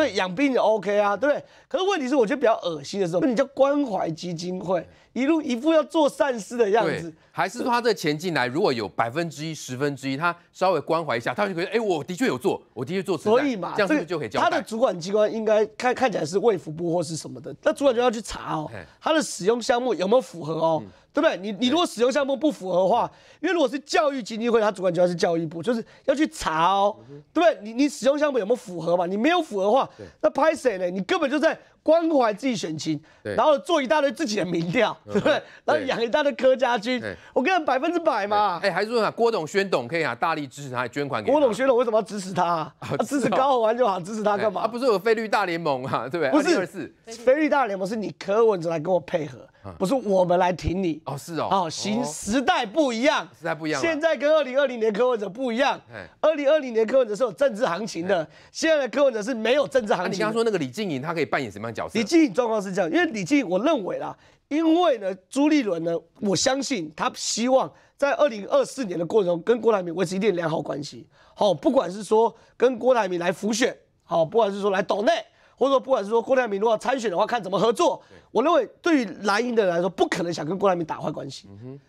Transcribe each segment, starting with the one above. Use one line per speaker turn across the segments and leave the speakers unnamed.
对养病也 OK 啊，对不对？可是问题是，我觉得比较恶心的是，那你叫关怀基金会。一路一副要做善事的样子，
还是说他这钱进来如果有百分之一十分之一，他稍微关怀一下，他就觉得哎，我的确有做，我的确做慈善，所以嘛，这样子就可以交代。他的主
管机关应该看看起来是卫福部或是什么的，那主管就要去查哦，他的使用项目有没有符合哦，对不对？你你如果使用项目不符合的话，因为如果是教育基金会，他主管就要是教育部，就是要去查哦，对不对？你你使用项目有没有符合嘛？你没有符合的话，那拍谁呢？你根本就在。关怀自己选情，然后做一大堆自己的民
调，对不对？然后养一大堆柯家军，我跟你百分之百嘛。哎，还是说啊，郭董、宣董可以啊，大力支持他，捐款给郭董、宣董。为什么要支持他？
支持高好玩就好，支持他干嘛？
不是有菲律宾大联盟啊，对不对？不是，
菲律宾大联盟是你柯文哲来跟我配合。不是我们来挺你
哦，是哦，好行，时
代不一样，时代不一样，现在跟二零二零年柯文哲不一样，二零二零年柯文哲是有政治行情的，现在的柯文哲是没有政治行情。你刚说那个李静颖，他可以扮演什么样角色？李静颖状况是这样，因为李静，我认为啦，因为呢，朱立伦呢，我相信他希望在二零二四年的过程中跟郭台铭维持一定良好关系。好，不管是说跟郭台铭来浮选，好，不管是说来岛内。或者说，不管是说郭台铭如果参选的话，看怎么合作。我认为，对于蓝营的人来说，不可能想跟郭台铭打坏关系。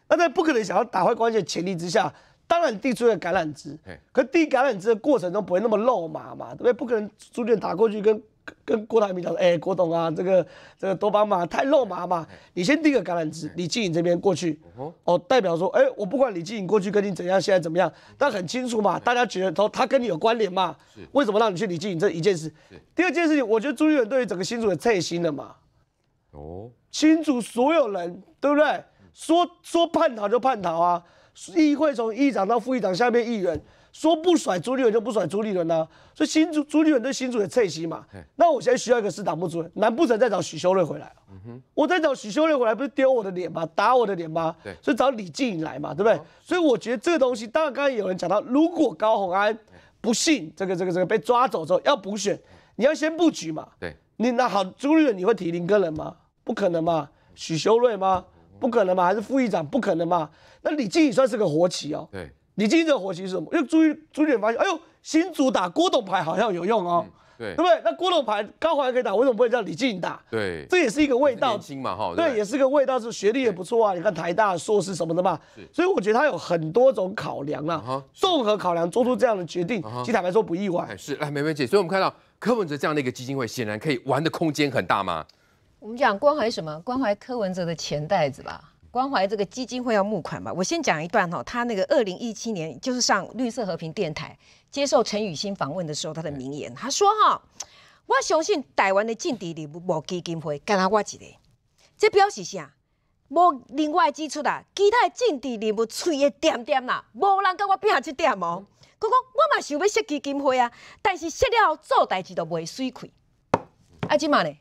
那在不可能想要打坏关系的前提之下，当然递出了橄榄枝。可递橄榄枝的过程中不会那么肉麻嘛？对不对？不可能逐渐打过去跟。跟郭台铭讲说，哎，郭董啊，这个这个多帮忙，太肉麻嘛，你先递个橄榄枝，李静颖这边过去，哦，代表说，哎，我不管李静颖过去跟你怎样，现在怎么样，但很清楚嘛，大家觉得说他跟你有关联嘛，是，为什么让你去李静颖这一件事？第二件事情，我觉得朱立伦对于整个新竹也撤心了嘛，哦，清楚所有人对不对？说说叛逃就叛逃啊，议会从议长到副议长，下面议员。说不甩朱立伦就不甩朱立伦啊？所以新主朱立伦对新主也撤席嘛。那我现在需要一个市党部主任，难不成再找许修睿回来？我再找许修睿回来不是丢我的脸吗？打我的脸吗？对，所以找李静来嘛，对不对？所以我觉得这个东西，当然刚才有人讲到，如果高鸿安不信这个这个这个被抓走之后要补选，你要先布局嘛。对，你那好，朱立伦你会提林根人吗？不可能嘛？许修睿吗？不可能嘛？还是副议长不可能嘛？那李静也算是个活棋哦。对。李静的火气是什么？因为朱朱远发现，哎呦，新主打郭董牌好像有用哦，对不对？那郭董牌高华也可以打，为什么不会叫李静打？对，这也是一个味道嘛，哈。对，也是个味道，是学历也不错啊，你看台大硕士什么的嘛。所以我觉得他有很多种考量啊，
综合考量做出这样的决定，其实坦白说不意外。是，来梅梅姐，所以我们看到柯文哲这样的一个基金会，显然可以玩的空间很大嘛。
我们讲关怀什么？关怀柯文哲的钱袋子吧。关怀这个基金会要募款嘛？我先讲一段哈，他那个二零一七年就是上绿色和平电台接受陈雨欣访问的时候，他的名言，他说哈，我相信台湾的政治理无基金会干阿我一个，这表示啥？无另外支出啦，其他的政治人物嘴一点点啦，无人跟我拼这点哦。他讲我嘛想要设基金会啊，但是设了做代志都袂水亏。啊，今嘛呢？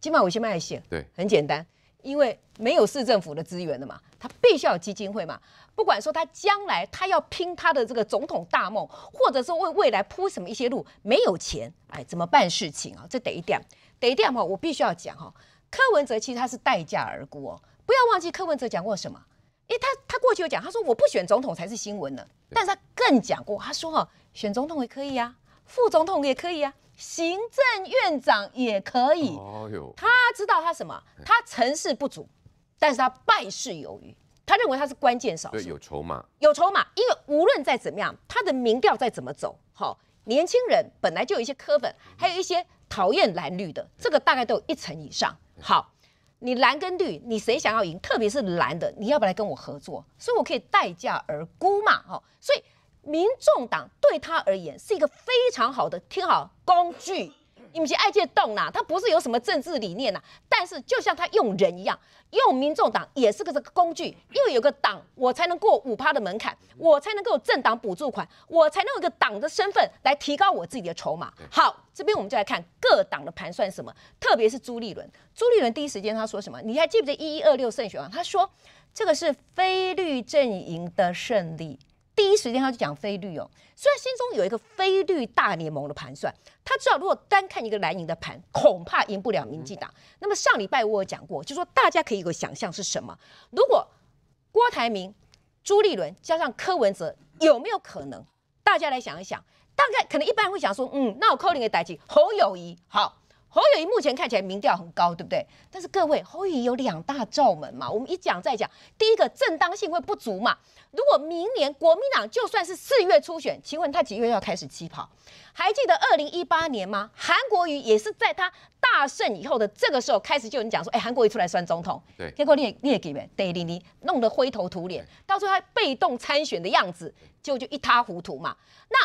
今嘛为什么还设？对，很简单。因为没有市政府的资源的嘛，他必须有基金会嘛。不管说他将来他要拼他的这个总统大梦，或者是为未来铺什么一些路，没有钱，哎，怎么办事情啊？这得一点，得一点哈，我必须要讲哈，柯文哲其实他是代价而沽哦。不要忘记柯文哲讲过什么，因为他他过去有讲，他说我不选总统才是新闻呢。但是他更讲过，他说哈，选总统也可以啊，副总统也可以啊。行政院长也可以，他知道他什么？他成事不足，但是他败事有余。他认为他是关键少
数，有筹码，
有筹码。因为无论再怎么样，他的民调再怎么走，好，年轻人本来就有一些科粉，还有一些讨厌蓝绿的，这个大概都有一成以上。好，你蓝跟绿，你谁想要赢？特别是蓝的，你要不来跟我合作，所以我可以待价而沽嘛，哈，所以。民众党对他而言是一个非常好的听好工具。你们些爱借动呐，他不是有什么政治理念呐，但是就像他用人一样，用民众党也是个这个工具，因为有个党，我才能过五趴的门槛，我才能够有政党补助款，我才能有个党的身份来提高我自己的筹码。好，这边我们就来看各党的盘算什么，特别是朱立伦。朱立伦第一时间他说什么？你还记得一一二六胜利啊？他说这个是非律阵营的胜利。第一时间他就讲非绿哦，虽然心中有一个非绿大联盟的盘算。他知道如果单看一个蓝营的盘，恐怕赢不了民进党。那么上礼拜我有讲过，就说大家可以有个想象是什么？如果郭台铭、朱立伦加上柯文哲，有没有可能？大家来想一想，大概可能一般人会想说，嗯，那我扣你个台基侯友谊好。侯友谊目前看起来民调很高，对不对？但是各位，侯友谊有两大罩门嘛。我们一讲再讲，第一个正当性会不足嘛。如果明年国民党就算是四月初选，请问他几月要开始起跑？还记得二零一八年吗？韩国瑜也是在他大胜以后的这个时候开始就人讲说，哎，韩国瑜出来算总统，结果你你也给人得理你，弄得灰头土脸，到最后他被动参选的样子，就就一塌糊涂嘛。那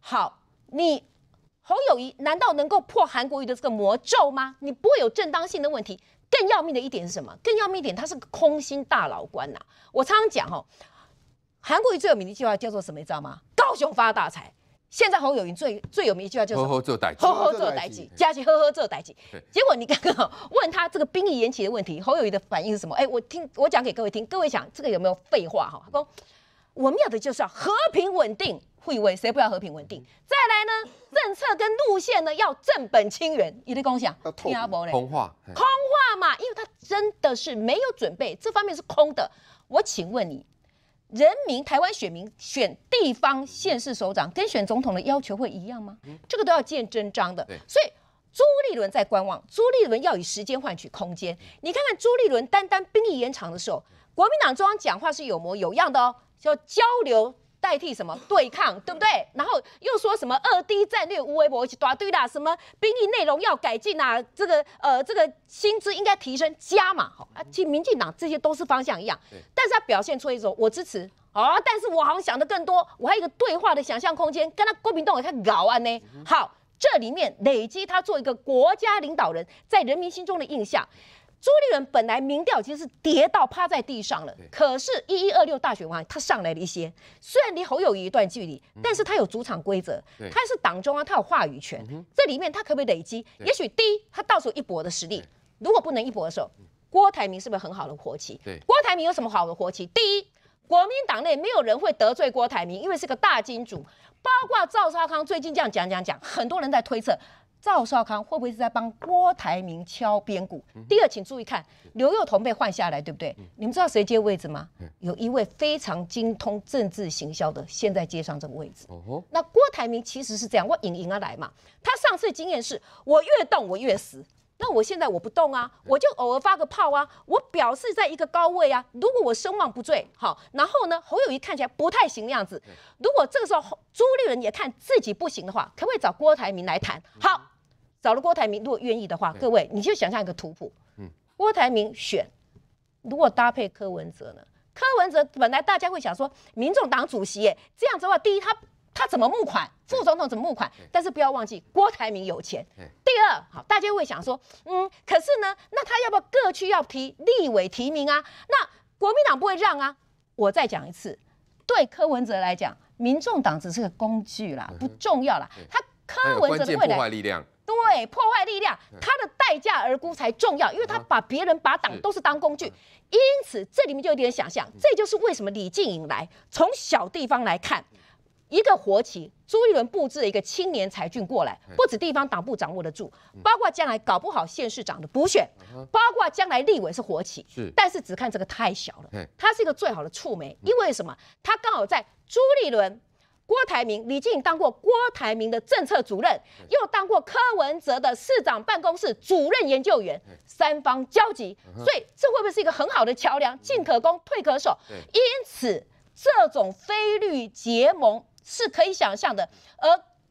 好，你。侯友谊难道能够破韩国瑜的这个魔咒吗？你不会有正当性的问题。更要命的一点是什么？更要命一点，他是个空心大佬官呐。我常常讲哈，韩国瑜最有名的一句话叫做什么？你知道吗？高雄发大财。现在侯友谊最最有名一句话就是呵呵做代志，呵呵做代志，嘉齐呵呵做代志。结果你刚刚问他这个兵役延期的问题，侯友谊的反应是什么？哎，我听我讲给各位听，各位想这个有没有废话哈？他说我们要的就是要和平稳定。会为谁不要和平稳定？再来呢？政策跟路线呢？要正本清源，你的共享。听阿伯嘞，空话，空话嘛，因为他真的是没有准备，这方面是空的。我请问你，人民台湾选民选地方县市首长，跟选总统的要求会一样吗？这个都要见真章的。所以朱立伦在观望，朱立伦要以时间换取空间。你看看朱立伦单单兵役延长的时候，国民党中央讲话是有模有样的哦，叫交流。代替什么对抗，对不对？然后又说什么二低战略无微博起打对啦？什么兵役内容要改进啊？这个呃，这个薪资应该提升加嘛？好啊，其实民进党这些都是方向一样，但是他表现出一种我支持啊，但是我好像想的更多，我还有一个对话的想象空间，跟他郭炳东也太搞啊呢。好，这里面累积他做一个国家领导人，在人民心中的印象。朱立伦本来民调其实是跌到趴在地上了，可是一一二六大选完他上来了一些，虽然离侯友宜一段距离，但是他有主场规则，他是党中啊，他有话语权，这里面他可不可以累积？也许第一，他到时候一搏的实力，如果不能一搏的时候，郭台铭是不是很好的活棋？郭台铭有什么好的活棋？第一，国民党内没有人会得罪郭台铭，因为是个大金主，包括赵少康最近这样讲讲讲，很多人在推测。赵少康会不会是在帮郭台铭敲边鼓？第二，请注意看刘幼彤被换下来，对不对？你们知道谁接位置吗？有一位非常精通政治行销的，现在接上这个位置。那郭台铭其实是这样，我引引而来嘛。他上次经验是我越动我越死。那我现在我不动啊，我就偶尔发个炮啊，我表示在一个高位啊。如果我声望不坠，好，然后呢，侯友谊看起来不太行的样子。如果这个时候朱立伦也看自己不行的话，可不可以找郭台铭来谈？好，找了郭台铭，如果愿意的话，各位你就想象一个图谱。嗯，郭台铭选，如果搭配柯文哲呢？柯文哲本来大家会想说，民众党主席，这样子的话，第一他。他怎么募款？副总统怎么募款？但是不要忘记，郭台铭有钱。第二，好，大家会想说，嗯，可是呢，那他要不要各区要提立委提名啊？那国民党不会让啊。我再讲一次，对柯文哲来讲，民众党只是个工具啦，不重要啦。他柯文哲未来力量，对破坏力量，他的代价而沽才重要，因为他把别人把党都是当工具。因此，这里面就有点想象，这就是为什么李静颖来从小地方来看。一个活棋，朱立伦布置了一个青年才俊过来，不止地方党部掌握得住，包括将来搞不好县市长的补选，包括将来立委是活棋。是，但是只看这个太小了，它是一个最好的触媒，因为什么？它刚好在朱立伦、郭台铭、李静当过郭台铭的政策主任，又当过柯文哲的市长办公室主任研究员，三方交集，所以这会不会是一个很好的桥梁？进可攻，退可守，因此这种非律结盟。是可以想象的，而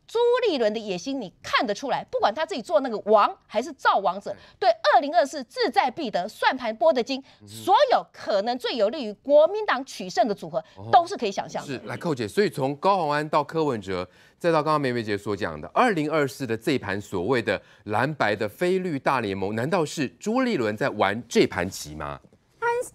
朱立伦的野心，你看得出来。不管他自己做那个王还是造王者，对二零二四志在必得，算盘拨得精，所有可能最有利于国民党取胜的组合，都是可以想象。是
来寇姐，所以从高虹安到柯文哲，再到刚刚梅梅姐所讲的二零二四的这盘所谓的蓝白的非绿大联盟，难道是朱立伦在玩这盘棋吗？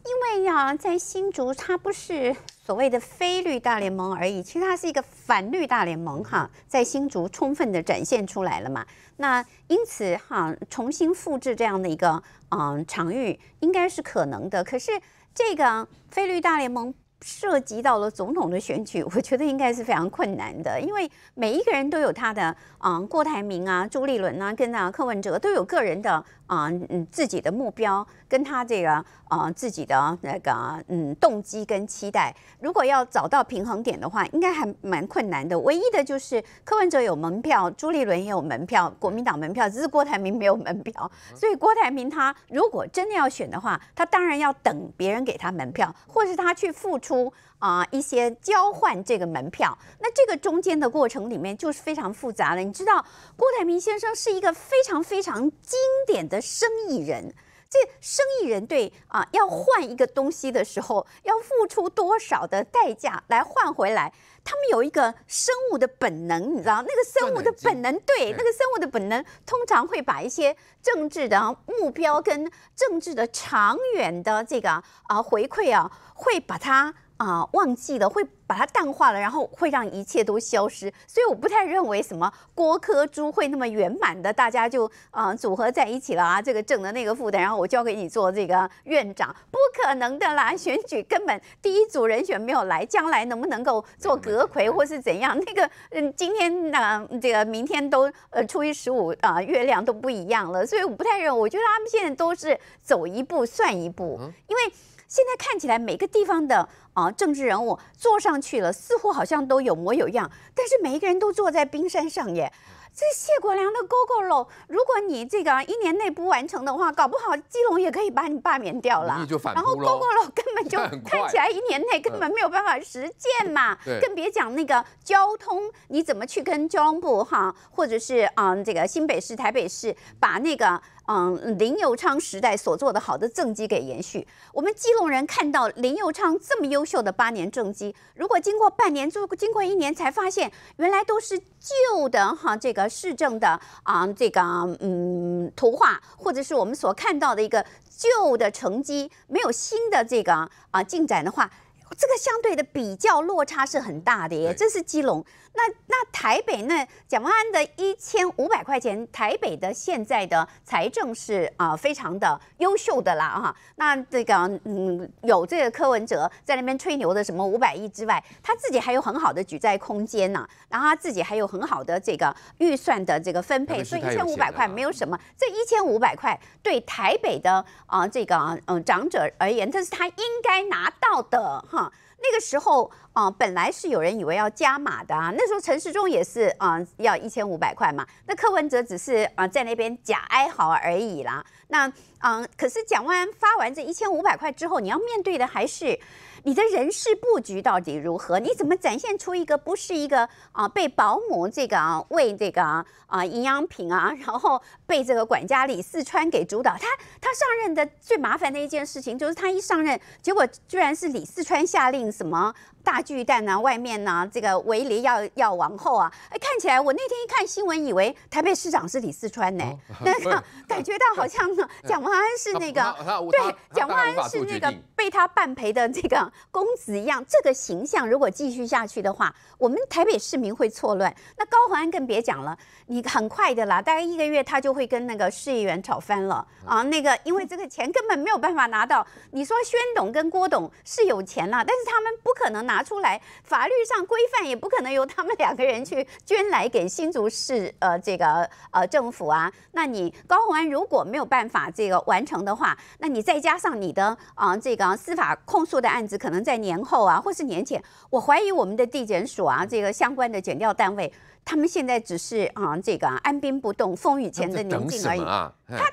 因为呀，在新竹，它不是所谓的非绿大联盟而已，其实它是一个反绿大联盟哈，在新竹充分的展现出来了嘛。那因此哈，重新复制这样的一个嗯场域，应该是可能的。可是这个非绿大联盟涉及到了总统的选举，我觉得应该是非常困难的，因为每一个人都有他的嗯郭台铭啊、朱立伦啊、跟啊柯文哲都有个人的。啊，嗯，自己的目标跟他这个啊，自己的那个嗯，动机跟期待，如果要找到平衡点的话，应该还蛮困难的。唯一的就是柯文哲有门票，朱立伦也有门票，国民党门票，只是郭台铭没有门票。所以郭台铭他如果真的要选的话，他当然要等别人给他门票，或是他去付出。啊，一些交换这个门票，那这个中间的过程里面就是非常复杂的。你知道，郭台铭先生是一个非常非常经典的生意人。这生意人对啊，要换一个东西的时候，要付出多少的代价来换回来？他们有一个生物的本能，你知道，那个生物的本能对那个生物的本能，通常会把一些政治的目标跟政治的长远的这个啊回馈啊，会把它。啊，忘记了会把它淡化了，然后会让一切都消失，所以我不太认为什么郭科珠会那么圆满的，大家就啊组合在一起了啊，这个正的那个负的，然后我交给你做这个院长，不可能的啦，选举根本第一组人选没有来，将来能不能够做阁魁或是怎样？那个嗯，今天呢，这个明天都呃初一十五啊，月亮都不一样了，所以我不太认，为，我觉得他们现在都是走一步算一步，因为。现在看起来，每个地方的啊政治人物坐上去了，似乎好像都有模有样，但是每一个人都坐在冰山上耶。这谢国良的 GO GO 喽，如果你这个一年内不完成的话，搞不好基隆也可以把你罢免掉了。然后 GO GO 喽根本 就看起来一年内根本没有办法实践嘛，更别讲那个交通，你怎么去跟交通部哈，或者是嗯这个新北市、台北市把那个嗯林佑昌时代所做的好的政绩给延续？我们基隆人看到林佑昌这么优秀的八年政绩，如果经过半年、就经过一年才发现原来都是旧的哈，这个。市政的啊，这个嗯，图画或者是我们所看到的一个旧的成绩，没有新的这个啊进展的话，这个相对的比较落差是很大的耶，这是基隆。那那台北那蒋万安的一千五百块钱，台北的现在的财政是啊非常的优秀的啦啊，那这个嗯有这个柯文哲在那边吹牛的什么五百亿之外，他自己还有很好的举债空间呢。然后他自己还有很好的这个预算的这个分配，所以一千五百块没有什么，这一千五百块对台北的啊这个嗯长者而言，这是他应该拿到的哈，那个时候。哦，本来是有人以为要加码的啊，那时候陈世忠也是啊，要一千五百块嘛。那柯文哲只是啊在那边假哀嚎而已啦。那嗯，可是蒋万安发完这一千五百块之后，你要面对的还是你的人事布局到底如何？你怎么展现出一个不是一个啊被保姆这个喂这个啊营养品啊，然后被这个管家李四川给主导？他他上任的最麻烦的一件事情就是他一上任，结果居然是李四川下令什么？大巨蛋啊，外面呢，这个围篱要要往后啊！哎，看起来我那天一看新闻，以为台北市长是李四川呢，那个感觉到好像呢，蒋万安是那个对，蒋万安是那个被他半陪的这个公子一样。这个形象如果继续下去的话，我们台北市民会错乱。那高宏安更别讲了，你很快的啦，大概一个月他就会跟那个市议员吵翻了 啊！那个因为这个钱根本没有办法拿到。你说宣董跟郭董是有钱啦，但是他们不可能拿。拿出来，法律上规范也不可能由他们两个人去捐来给新竹市呃这个呃政府啊。那你高宏安如果没有办法这个完成的话，那你再加上你的啊这个司法控诉的案子，可能在年后啊或是年前，我怀疑我们的地检署啊这个相关的检调单位，他们现在只是啊这个按兵不动，风雨前的宁静而已。
他，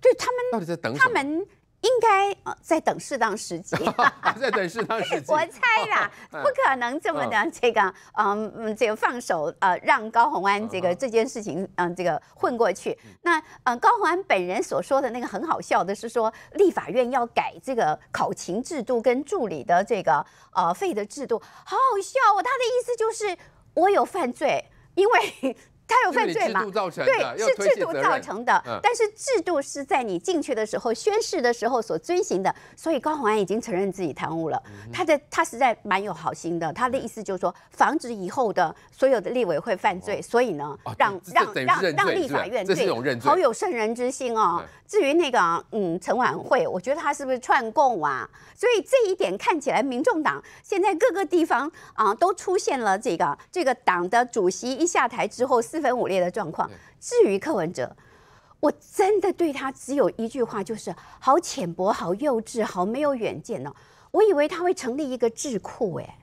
就他们到底在等什么？应该在等适当时机，在 等适当时机。我猜啦，不可能这么的这个，嗯，这个放手，呃，让高鸿安这个这件事情，嗯，这个混过去。那，嗯，高鸿安本人所说的那个很好笑的是说，立法院要改这个考勤制度跟助理的这个呃费的制度，好好笑哦。他的意思就是我有犯罪，因为。他有犯罪嘛？对，是制度造成的。但是制度是在你进去的时候、宣誓的时候所遵循的。所以高鸿安已经承认自己贪污了。他的他实在蛮有好心的。他的意思就是说，防止以后的所有的立委会犯罪。所以呢，让让让让立法院对，好有圣人之心哦。至于那个嗯陈婉慧，我觉得他是不是串供啊？所以这一点看起来，民众党现在各个地方啊都出现了这个这个党的主席一下台之后。四分五裂的状况。至于柯文哲，我真的对他只有一句话，就是好浅薄、好幼稚、好没有远见哦。我以为他会成立一个智库，哎，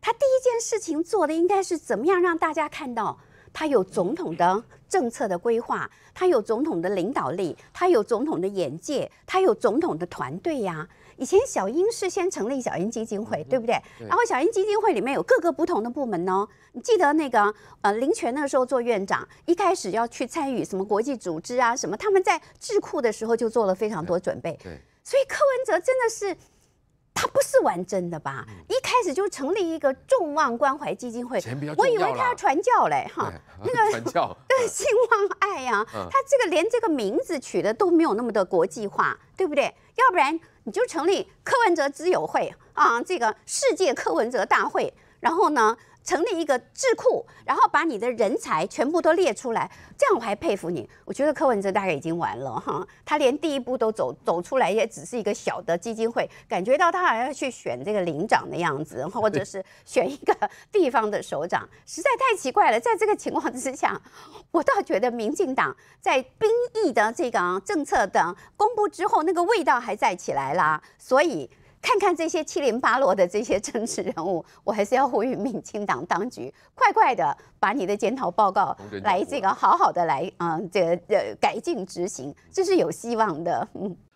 他第一件事情做的应该是怎么样让大家看到他有总统的政策的规划，他有总统的领导力，他有总统的眼界，他有总统的团队呀。以前小英是先成立小英基金会，对不对？然后小英基金会里面有各个不同的部门哦。你记得那个呃林权那时候做院长，一开始要去参与什么国际组织啊什么，他们在智库的时候就做了非常多准备。对，所以柯文哲真的是。他不是玩真的吧？一开始就成立一个众望关怀基金会，我以为他要传教嘞哈。那个，对，兴旺爱呀，他这个连这个名字取的都没有那么的国际化，对不对？要不然你就成立柯文哲之友会啊，这个世界柯文哲大会，然后呢？成立一个智库，然后把你的人才全部都列出来，这样我还佩服你。我觉得柯文哲大概已经完了哈，他连第一步都走 走出来，也只是一个小的基金会，感觉到他好像去选这个领长的样子，或者是选一个地方的首长，实在太奇怪了。在这个情况之下，我倒觉得民进党在兵役的这个政策等公布之后，那个味道还在起来了，所以。看看这些七零八落的这些政治人物，我还是要呼吁民进党当局快快的把你的检讨报告来这个好好的来啊，这个呃改进执行，这是有希望的。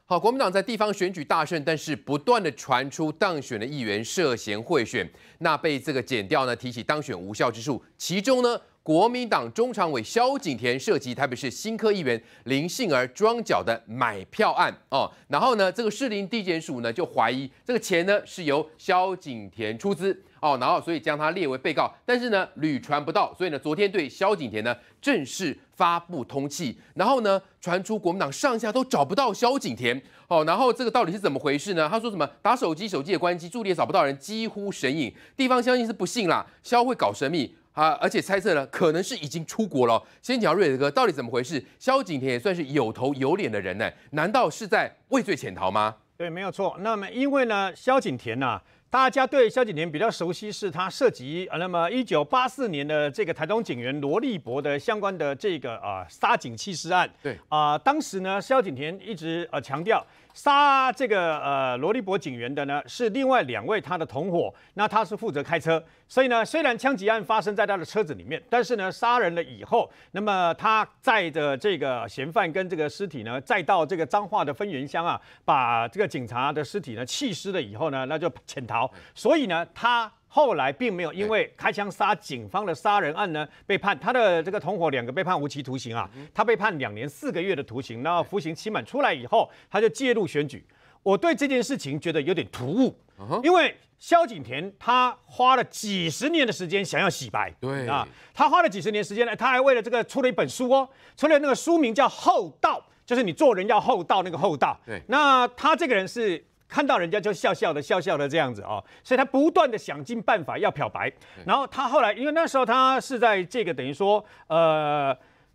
好，国民党在地方选举大胜，但是不断的传出当选的议员涉嫌贿选，那被这个剪掉呢，提起当选无效之诉，其中呢。国民党中常委萧景田涉及台北市新科议员林杏儿庄脚的买票案哦，然后呢，这个士林地检署呢就怀疑这个钱呢是由萧景田出资哦，然后所以将他列为被告，但是呢屡传不到，所以呢昨天对萧景田呢正式发布通缉，然后呢传出国民党上下都找不到萧景田哦，然后这个到底是怎么回事呢？他说什么打手机手机也关机，助理也找不到人，几乎神隐，地方相信是不信啦，萧会搞神秘。啊，而且猜测呢，可能是已经出国了。先讲瑞德哥到底怎么回事？萧景田也算是有头有脸的人呢，难道是在畏罪潜逃吗？
对，没有错。那么因为呢，萧景田呐，大家对萧景田比较熟悉，是他涉及啊，那么一九八四年的这个台东警员罗立博的相关的这个啊杀警弃尸案。对啊，当时呢，萧景田一直呃强调。杀这个呃罗立博警员的呢是另外两位他的同伙，那他是负责开车，所以呢虽然枪击案发生在他的车子里面，但是呢杀人了以后，那么他载着这个嫌犯跟这个尸体呢再到这个彰化的分园乡啊，把这个警察的尸体呢弃尸了以后呢，那就潜逃，所以呢他。后来并没有因为开枪杀警方的杀人案呢被判，他的这个同伙两个被判无期徒刑啊，他被判两年四个月的徒刑。那服刑期满出来以后，他就介入选举。我对这件事情觉得有点突兀，因为萧景田他花了几十年的时间想要洗白，对啊，他花了几十年时间呢，他还为了这个出了一本书哦，出了那个书名叫《厚道》，就是你做人要厚道那个厚道。对，那他这个人是。看到人家就笑笑的笑笑的这样子哦，所以他不断的想尽办法要漂白。然后他后来，因为那时候他是在这个等于说，呃，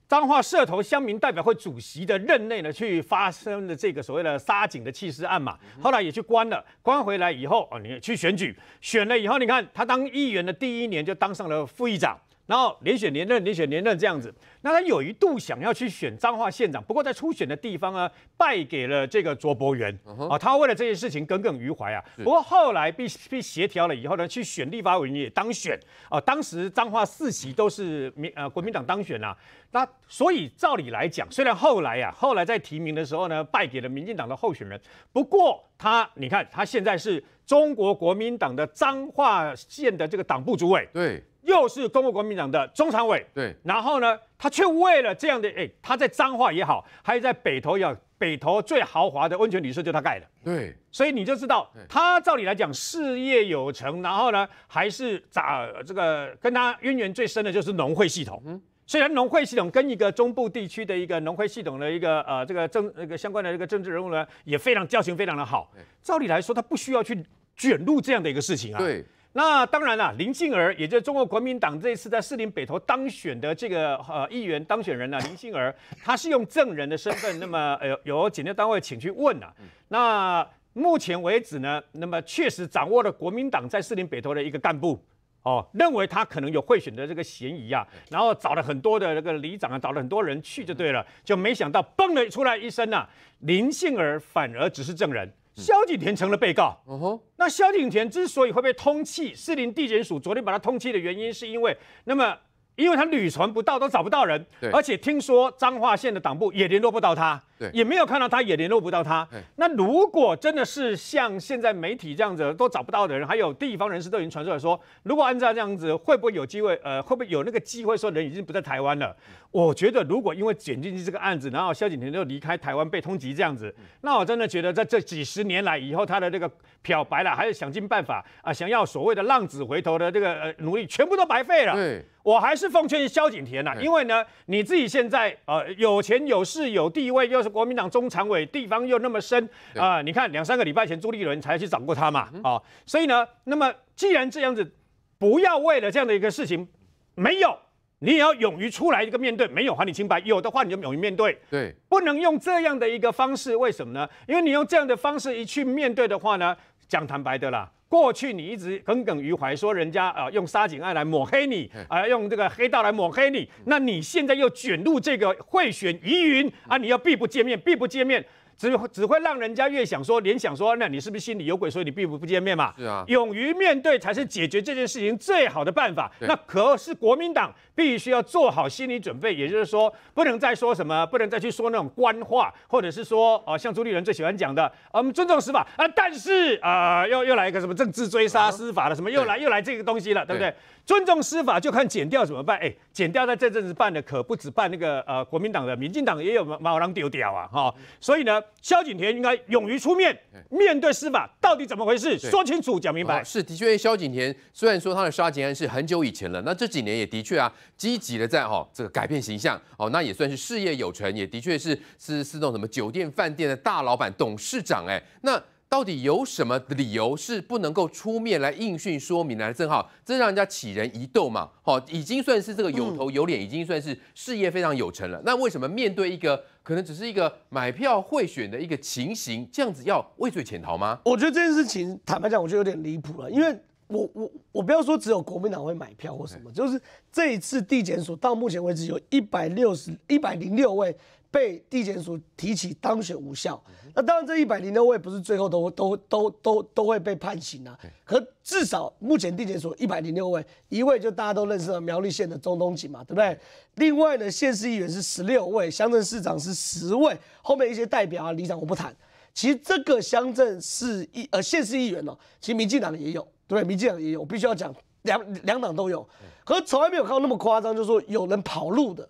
彰化社头乡民代表会主席的任内呢，去发生的这个所谓的沙井的弃尸案嘛。后来也去关了，关回来以后哦，你去选举，选了以后，你看他当议员的第一年就当上了副议长。然后连选连任，连选连任这样子。那他有一度想要去选彰化县长，不过在初选的地方呢，败给了这个卓伯元。啊。他为了这件事情耿耿于怀啊。不过后来被被协调了以后呢，去选立法委员也当选啊。当时彰化四席都是民呃国民党当选啊。那所以照理来讲，虽然后来啊，后来在提名的时候呢，败给了民进党的候选人。不过他你看，他现在是中国国民党的彰化县的这个党部主委。对。又是中国国民党的中常委，对，然后呢，他却为了这样的，哎，他在彰化也好，还是在北投好，北投最豪华的温泉旅社就他盖的，对，所以你就知道他照理来讲事业有成，然后呢，还是咋这个跟他渊源最深的就是农会系统，嗯，虽然农会系统跟一个中部地区的一个农会系统的一个呃这个政那个相关的这个政治人物呢，也非常交情非常的好，照理来说他不需要去卷入这样的一个事情啊，对。那当然了，林幸儿，也就是中国国民党这次在士林北投当选的这个呃议员当选人呢，林幸儿，他是用证人的身份，那么呃有检调单位请去问了。那目前为止呢，那么确实掌握了国民党在士林北投的一个干部哦，认为他可能有贿选的这个嫌疑啊，然后找了很多的那个里长啊，找了很多人去就对了，就没想到蹦了出来一声呢，林幸儿反而只是证人。萧景田成了被告。嗯那萧景田之所以会被通缉，士林地检署昨天把他通缉的原因，是因为那么，因为他屡传不到，都找不到人，而且听说彰化县的党部也联络不到他。也没有看到他，也联络不到他。那如果真的是像现在媒体这样子都找不到的人，还有地方人士都已经传出来说，如果按照这样子，会不会有机会？呃，会不会有那个机会说人已经不在台湾了？我觉得如果因为卷进去这个案子，然后萧景腾就离开台湾被通缉这样子，那我真的觉得在这几十年来以后他的这个漂白了，还是想尽办法啊，想要所谓的浪子回头的这个呃努力，全部都白费了。对，我还是奉劝萧景田啊，因为呢，你自己现在呃有钱有势有地位又。国民党中常委地方又那么深啊！你看两三个礼拜前朱立伦才去找过他嘛，啊，所以呢，那么既然这样子，不要为了这样的一个事情，没有你也要勇于出来一个面对，没有还你清白，有的话你就勇于面对，对，不能用这样的一个方式，为什么呢？因为你用这样的方式一去面对的话呢，讲坦白的啦。过去你一直耿耿于怀，说人家呃用沙井案来抹黑你，啊用这个黑道来抹黑你，那你现在又卷入这个贿选疑云啊，你要避不见面，避不见面。只只会让人家越想说联想说，那你是不是心里有鬼？所以你并不不见面嘛。是啊，勇于面对才是解决这件事情最好的办法。那可是国民党必须要做好心理准备，也就是说，不能再说什么，不能再去说那种官话，或者是说啊，像朱立伦最喜欢讲的我们尊重司法啊，但是啊，又又来一个什么政治追杀司法的什么，又来又来这个东西了，对不对？尊重司法，就看剪掉怎么办？哎，剪掉在这阵子办的可不止办那个呃国民党的，民进党也有毛马老丢掉啊！哈，所以呢，萧景田应该勇于出面面对司法，到底怎么回事，说清楚讲明白。
是，的确，萧景田虽然说他的杀警案是很久以前了，那这几年也的确啊，积极的在哈这个改变形象哦，那也算是事业有成，也的确是是是那种什么酒店饭店的大老板董事长哎，那。到底有什么理由是不能够出面来应讯说明呢？正好这让人家起人疑窦嘛。好，已经算是这个有头有脸，已经算是事业非常有成了。那为什么面对一个可能只是一个买票贿选的一个情形，这样子要畏罪潜逃吗？我觉得这件事情坦
白讲，我觉得有点离谱了。因为我我我不要说只有国民党会买票或什么，就是这一次地检署到目前为止有一百六十一百零六位。被地检署提起当选无效，那当然这一百零六位不是最后都都都都都会被判刑啊。可至少目前地检署一百零六位，一位就大家都认识了苗栗县的中东锦嘛，对不对？另外呢，县市议员是十六位，乡镇市长是十位，后面一些代表啊、里长我不谈。其实这个乡镇市议呃县市议员呢，其实民进党的也有，对不对？民进党也有，必须要讲两两党都有。可从来没有看到那么夸张，就是说有人跑路的。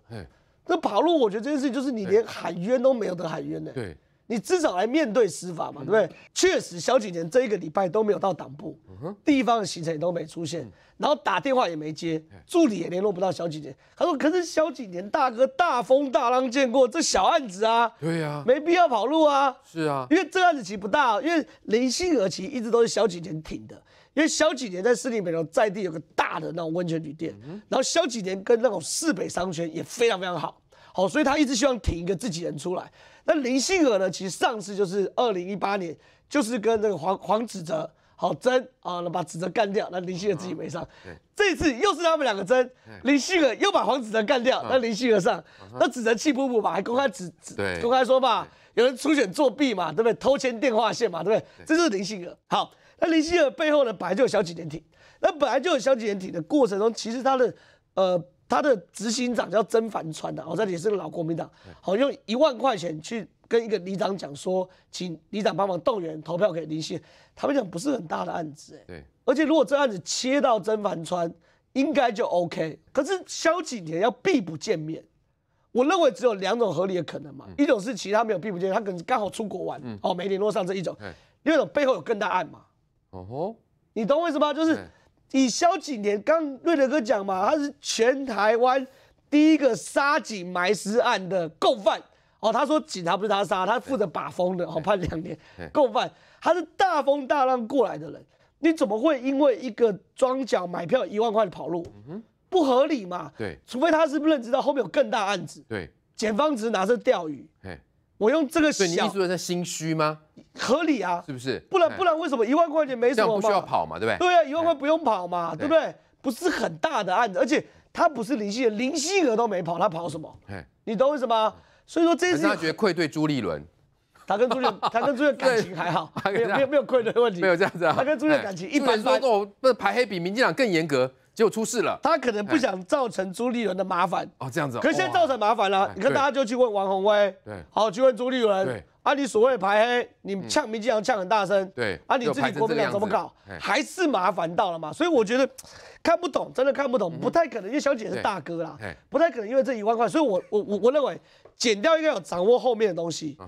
那跑路，我觉得这件事情就是你连喊冤都没有得喊冤的，对，你至少来面对司法嘛，对不对？确实，小几年这一个礼拜都没有到党部，地方的行程也都没出现，然后打电话也没接，助理也联络不到小几年。他说：“可是小几年大哥大风大浪见过这小案子啊，对呀，没必要跑路啊。”是啊，因为这案子其实不大，因为心娥其实一直都是小几年挺的。因为萧景年在市里面在地有个大的那种温泉旅店，然后萧景年跟那种市北商圈也非常非常好，好，所以他一直希望挺一个自己人出来。那林信尔呢，其实上次就是二零一八年，就是跟那个黄黄子哲好争啊，把子哲干掉，那林信尔自己没上。对，这次又是他们两个争，林信尔又把黄子哲干掉，那林信尔上，那子哲气噗噗嘛，还公开指指，公开说嘛，有人初选作弊嘛，对不对？偷牵电话线嘛，对不对？这就是林信尔好。那林心尔背后呢，本来就有小几年体，那本来就有小几年体的过程中，其实他的，呃，他的执行长叫曾凡川的，哦，这也是个老国民党，好用一万块钱去跟一个里长讲说，请里长帮忙动员投票给林心。他们讲不是很大的案子，哎，对。而且如果这案子切到曾凡川，应该就 OK。可是萧几年要避不见面，我认为只有两种合理的可能嘛，一种是其他没有避不见，他可能刚好出国玩，哦，没联络上这一种。另一种背后有更大案嘛。哦吼！你懂为什么？就是以萧景年，刚瑞德哥讲嘛，他是全台湾第一个杀警埋尸案的共犯哦。他说警察不是他杀，他负责把风的哦，判两年。共犯，他是大风大浪过来的人，你怎么会因为一个装脚买票一万块跑路？不合理嘛？对，除非他是认知到后面有更大案子。对，检方只是拿着钓鱼。嘿，我用这个，所以你意思是心虚吗？合理啊，
是不是？不然不然
为什么一万块钱没什么？这样不需要跑嘛，对不对？对啊，一万块不用跑嘛，对不对？不是很大的案子，而且他不是零息，林希娥都没跑，他跑什么？你懂为什么？所以说这次他觉得愧对朱
立伦，他跟朱立 他跟朱立感情还好，没有没有愧对问题，没有这样子。啊。他跟朱立感情一般般。哦，那排黑比民进党更严格，结果出事了。他可能不想
造成朱立伦的麻烦哦，这样子。可是现在造成麻烦了，你看大家就去问王宏威，对，好去问朱立伦，啊！你所谓排黑，你呛民进党呛很大声，对。啊！你自己国民党怎么搞？还是麻烦到了嘛？所以我觉得看不懂，真的看不懂，不太可能。因为小姐是大哥啦，不太可能。因为这一万块，所以我我我我认为，减掉应该有掌握后面的东西。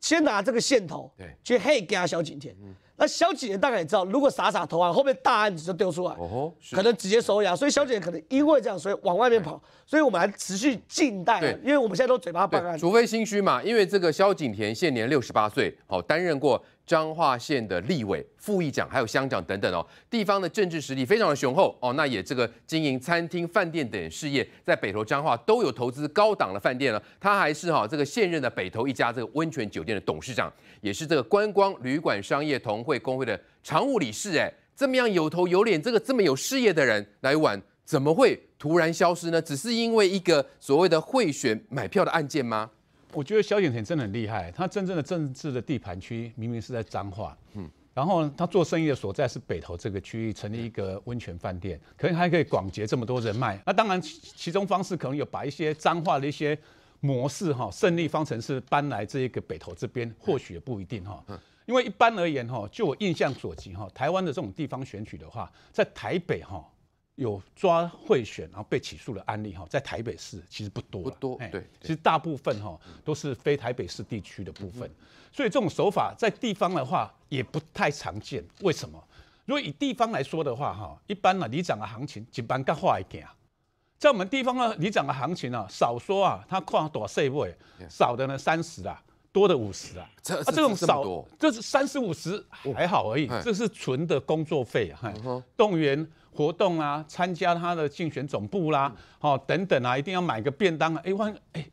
先拿这个线头，对，去嘿给阿小景田。那萧景田大概也知道，如果傻傻投案，后面大案子就丢出来，哦，可能直接收押。所以萧景田可能因为这样，所以往外面跑。所以我们还持续静待，因为我们现在都嘴巴办案，除非
心虚嘛。因为这个萧景田现年六十八岁，好担任过彰化县的立委、副议长，还有乡长等等哦，地方的政治实力非常的雄厚哦。那也这个经营餐厅、饭店等事业，在北投、彰化都有投资高档的饭店了。他还是哈这个现任的北投一家这个温泉酒店的董事长，也是这个观光旅馆商业同。会工会的常务理事，哎，这么样有头有脸，这个这么有事业的人来玩，怎么会突然消失
呢？只是因为一个所谓的贿选买票的案件吗？我觉得萧景田真的很厉害，他真正的政治的地盘区明明是在彰化，嗯，然后他做生意的所在是北投这个区域，成立一个温泉饭店，可能还可以广结这么多人脉。那当然，其中方式可能有把一些彰化的一些模式，哈，胜利方程式搬来这一个北投这边，或许也不一定，哈。因为一般而言哈，就我印象所及哈，台湾的这种地方选举的话，在台北哈有抓贿选然后被起诉的案例哈，在台北市其实不多，不多，对，其实大部分哈都是非台北市地区的部分，所以这种手法在地方的话也不太常见。为什么？如果以地方来说的话哈，一般呢，里长的行情一般干坏一点啊，在我们地方呢，里长的行情呢，少说啊，他跨多少岁位？少的呢三十啦。多的五十啊，啊这种少，这是三十五十还好而已，这是纯的工作费哈，动员活动啊，参加他的竞选总部啦，哦等等啊，一定要买个便当啊，哎万哎，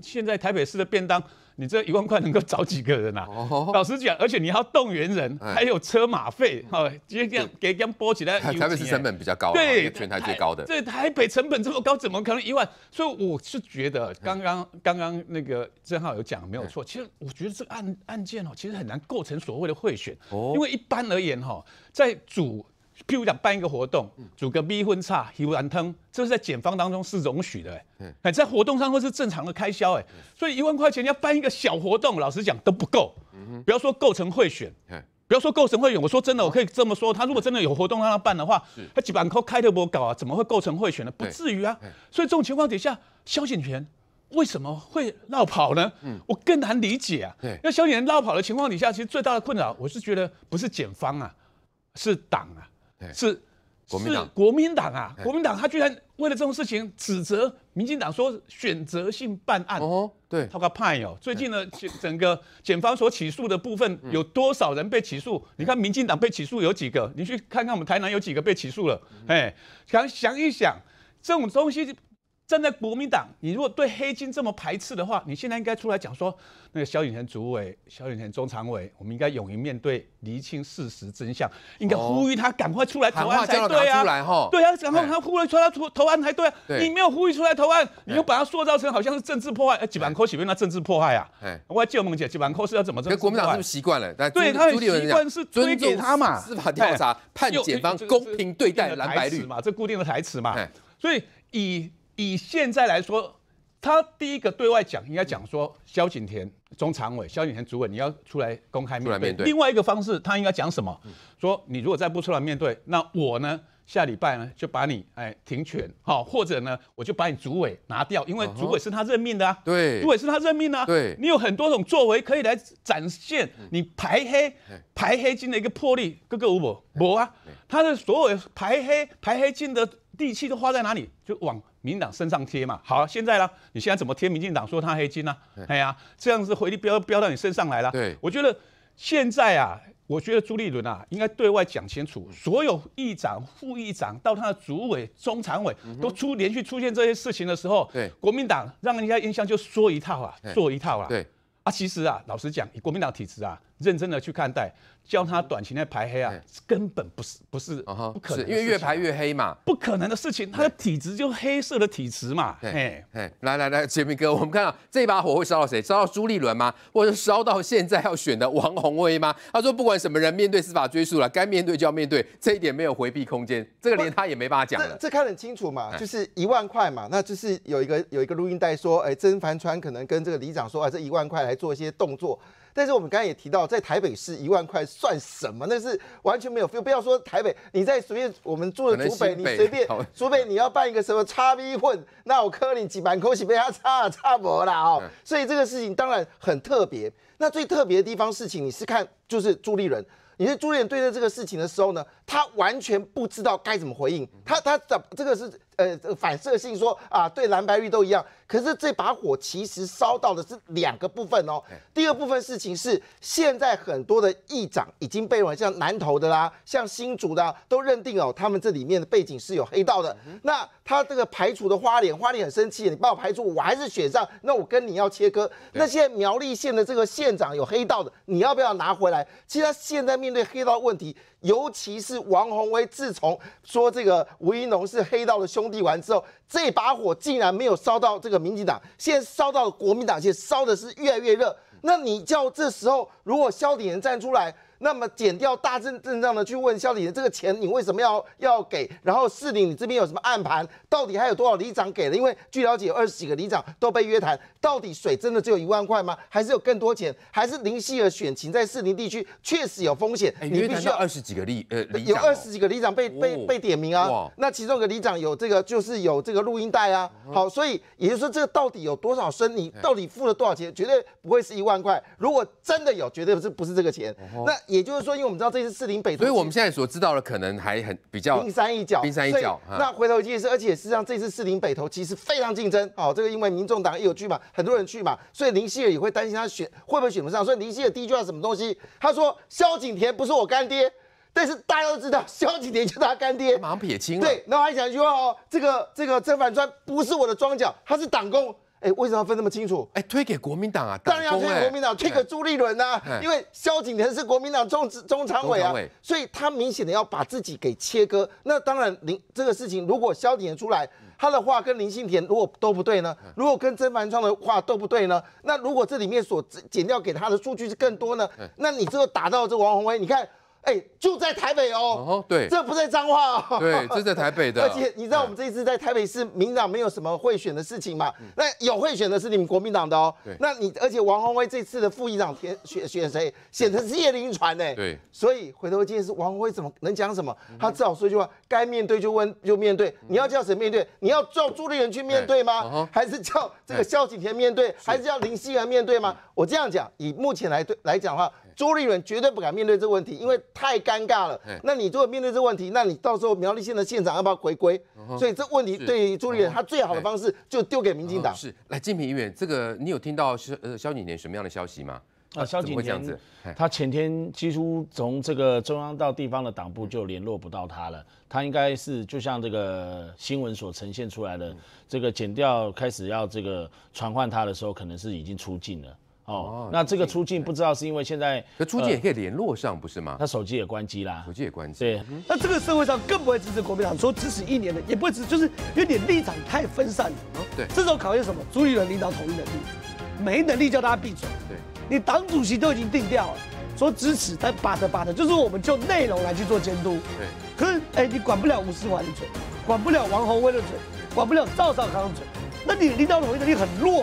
现在台北市的便当。你这一万块能够找几个人啊？老实讲，而且你要动员人，还有车马费，哈，直接给给刚拨起来，台北是成本
比较高，对，全台最高的。对，
台北成本这么高，怎么可能一万？所以我是觉得，刚刚刚刚那个郑浩有讲没有错。其实我觉得这个案案件哦，其实很难构成所谓的贿选，因为一般而言哈，在主。譬如讲办一个活动，煮个米粉叉一碗汤，这是在检方当中是容许的。哎，在活动上或是正常的开销，哎，所以一万块钱要办一个小活动，老实讲都不够。不要说构成贿选，不要说构成贿选，我说真的，我可以这么说，他如果真的有活动让他办的话，他几百口开都不搞啊，怎么会构成贿选呢？不至于啊。所以这种情况底下，萧景全为什么会绕跑呢？我更难理解啊。那萧景全绕跑的情况底下，其实最大的困扰，我是觉得不是检方啊，是党啊。是，国民党国民党啊，国民党他居然为了这种事情指责民进党说选择性办案。哦，对，他个判哦，最近呢，整整个检方所起诉的部分有多少人被起诉？你看民进党被起诉有几个？你去看看我们台南有几个被起诉了？哎，想想一想，这种东西。现在国民党，你如果对黑金这么排斥的话，你现在应该出来讲说，那个萧永田主委、萧永田中常委，我们应该勇于面对厘清事实真相，应该呼吁他赶快出来投案才对啊！对啊，然后他呼吁出来投投案才对啊！你没有呼吁出来投案，你又把他塑造成好像是政治破坏，哎，纪梵柯是不是那政治破坏啊？哎，我还记梦姐，几万扣是要怎么怎么？国民党是不是习惯了？对，他很习惯是尊重他嘛，司法调查判检方公平对待蓝白绿嘛，这固定的台词嘛。所以以。以现在来说，他第一个对外讲应该讲说，萧景田中常委、萧景田主委，你要出来公开面对。另外一个方式，他应该讲什么？说你如果再不出来面对，那我呢，下礼拜呢就把你哎停权，好，或者呢我就把你主委拿掉，因为主委是他任命的啊。对，主委是他任命啊。对，你有很多种作为可以来展现你排黑、排黑金的一个魄力。哥哥吴伯，我啊，他的所有排黑、排黑金的地气都花在哪里？就往。民党身上贴嘛，好，现在呢，你现在怎么贴民进党说他黑金呢？哎呀，这样子回力标标到你身上来了。对，我觉得现在啊，我觉得朱立伦啊，应该对外讲清楚，所有议长、副议长到他的主委、中常委都出连续出现这些事情的时候，国民党让人家印象就说一套啊，做一套啊。对。啊，其实啊，老实讲，以国民党体质啊，认真的去看待，教他短期内排黑啊，根本不是不是不可能，因为越排越黑嘛，不可能的事情。他的体质就黑色的体质嘛。
嘿哎，来来来，杰明哥，我们看到这一把火会烧到谁？烧到朱立伦吗？或者烧到现在要选的王宏威吗？他说，不管什么人，面对司法追诉了，该面对就要面对，这一点没有回避空间。这个连他也没办法讲了。
这看得很清楚嘛，就是一万块嘛，那就是有一个有一个录音带说，哎，曾凡川可能跟这个里长说，啊，这一万块。做一些动作，但是我们刚才也提到，在台北市一万块算什么？那是完全没有，不要说台北，你在随便我们住的竹北，你随便，竹北你要办一个什么叉 B 混，那我柯林几满口水被他差差插不啦哦。所以这个事情当然很特别。那最特别的地方事情，你是看就是朱立伦，你是朱立伦对待这个事情的时候呢，他完全不知道该怎么回应，他他怎这个是。呃，反射性说啊，对蓝白绿都一样。可是这把火其实烧到的是两个部分哦。第二部分事情是，现在很多的议长已经被软像南投的啦，像新竹的，都认定哦，他们这里面的背景是有黑道的。那他这个排除的花脸，花脸很生气，你把我排除，我还是选上，那我跟你要切割。那现在苗栗县的这个县长有黑道的，你要不要拿回来？其实他现在面对黑道问题，尤其是王宏威，自从说这个吴一农是黑道的兄。兄弟完之后，这把火竟然没有烧到这个民进党，现在烧到国民党，现在烧的是越来越热。那你叫这时候如果萧鼎人站出来？那么减掉大阵阵仗的去问乡里，这个钱你为什么要要给？然后市里你这边有什么暗盘？到底还有多少里长给了？因为据了解有二十几个里长都被约谈，到底水真的只有一万块吗？还是有更多钱？还是林希尔选情在市林地区确实有风险，你必须要二十
几个里呃，有二十几个
里长被被被点名啊。那其中个里长有这个就是有这个录音带啊。好，所以也就是说这个到底有多少升？你到底付了多少钱？绝对不会是一万块。如果真的有，绝对是不是这个钱？那也就是说，因为我们知道这次四零北投，所以我们现在所知
道的可能还很比较冰山一角。冰山一角。那
回头也是，而且事实上这次四零北投其实非常竞争。哦，这个因为民众党也有去嘛，很多人去嘛，所以林希尔也会担心他选会不会选不上。所以林希尔第一句话什么东西？他说：“萧景田不是我干爹。”但是大家都知道萧景田就是他干爹，马上撇清。对，然后还讲一句话哦，这个这个郑反川不是我的庄脚，他是党工。哎，为什么要分那么清楚？哎，推给国民党啊，当然要推给国民党，推给朱立伦呐。因为萧景腾是国民党中中常委啊，所以他明显的要把自己给切割。那当然林这个事情，如果萧景腾出来，他的话跟林信田如果都不对呢？如果跟曾凡创的话都不对呢？那如果这里面所减掉给他的数据是更多呢？那你这个打到这王宏威，你看。哎，就在台北哦。哦，对，这不在脏话。对，这在台北的。而且你知道我们这一次在台北市民党没有什么贿选的事情嘛，那有贿选的是你们国民党的哦。对。那你，而且王宏威这次的副议长选选谁？选的是叶林传呢。对。所以回头见是王宏威，怎么能讲什么？他至少说一句话，该面对就问就面对。你要叫谁面对？你要叫朱立伦去面对吗？还是叫这个萧景田面对？还是叫林锡权面对吗？我这样讲，以目前来对来讲的话。朱立伦绝对不敢面对这个问题，因为太尴尬了。那你如果面对这问题，那你到时候苗栗县的县长要不要回归？所以这问题对于朱立伦，他最好的方式就丢给民进党。是，
来，金平议员，这个你有听到是呃萧景年什么样的消息吗？啊，萧景年这样子？
他前天几乎从这个中央到地方的党部就联络不到他了。他应该是就像这个新闻所呈现出来的，这个剪掉开始要这个传唤他的时候，可能是已经出境了。哦，那这个
出境不知道是因为现在，那出境也可以联络上不是吗？他手机也关机啦，手机也关机。对，
那这个社会上更不会支持国民党，说支持一年的也不会支，就是因为你立场太分散了。对，这候考验什么？朱立伦领导统一能力，没能力叫大家闭嘴。对，你党主席都已经定调了，说支持，但巴着巴着，就是我们就内容来去做监督。对，可是哎，你管不了吴思华的嘴，管不了王宏威的嘴，管不了赵少康
的嘴，那你领导统一能力很弱。